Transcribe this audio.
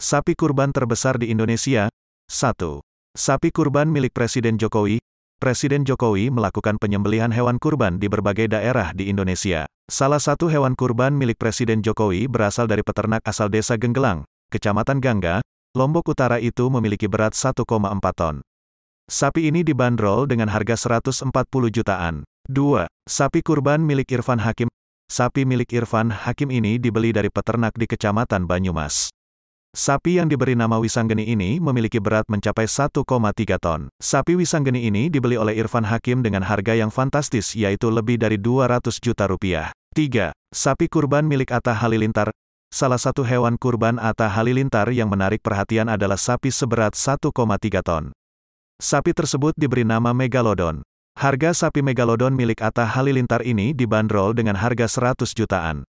Sapi kurban terbesar di Indonesia. 1. Sapi kurban milik Presiden Jokowi. Presiden Jokowi melakukan penyembelihan hewan kurban di berbagai daerah di Indonesia. Salah satu hewan kurban milik Presiden Jokowi berasal dari peternak asal desa Genggelang, Kecamatan Gangga, Lombok Utara itu memiliki berat 1,4 ton. Sapi ini dibanderol dengan harga 140 jutaan. 2. Sapi kurban milik Irfan Hakim. Sapi milik Irfan Hakim ini dibeli dari peternak di Kecamatan Banyumas. Sapi yang diberi nama Wisanggeni ini memiliki berat mencapai 1,3 ton. Sapi Wisanggeni ini dibeli oleh Irfan Hakim dengan harga yang fantastis yaitu lebih dari 200 juta rupiah. 3. Sapi kurban milik Atta Halilintar Salah satu hewan kurban Atta Halilintar yang menarik perhatian adalah sapi seberat 1,3 ton. Sapi tersebut diberi nama Megalodon. Harga sapi Megalodon milik Atta Halilintar ini dibanderol dengan harga 100 jutaan.